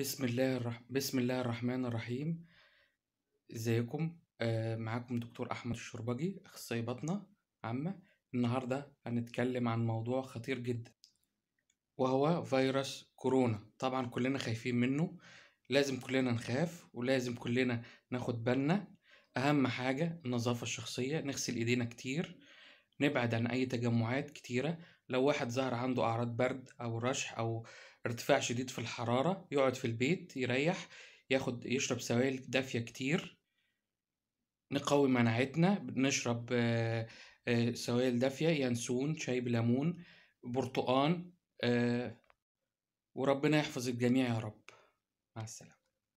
بسم الله الرح... بسم الله الرحمن الرحيم ازيكم آه معاكم دكتور احمد الشربجي اخصائي بطنه عامه النهارده هنتكلم عن موضوع خطير جدا وهو فيروس كورونا طبعا كلنا خايفين منه لازم كلنا نخاف ولازم كلنا ناخد بالنا اهم حاجه النظافه الشخصيه نغسل ايدينا كتير نبعد عن أي تجمعات كتيرة لو واحد ظهر عنده أعراض برد أو رشح أو ارتفاع شديد في الحرارة يقعد في البيت يريح ياخد يشرب سوائل دافية كتير نقوي مناعتنا نشرب آه، آه، سوائل دافية ينسون شاي بليمون برتقان آه، وربنا يحفظ الجميع يا رب مع السلامة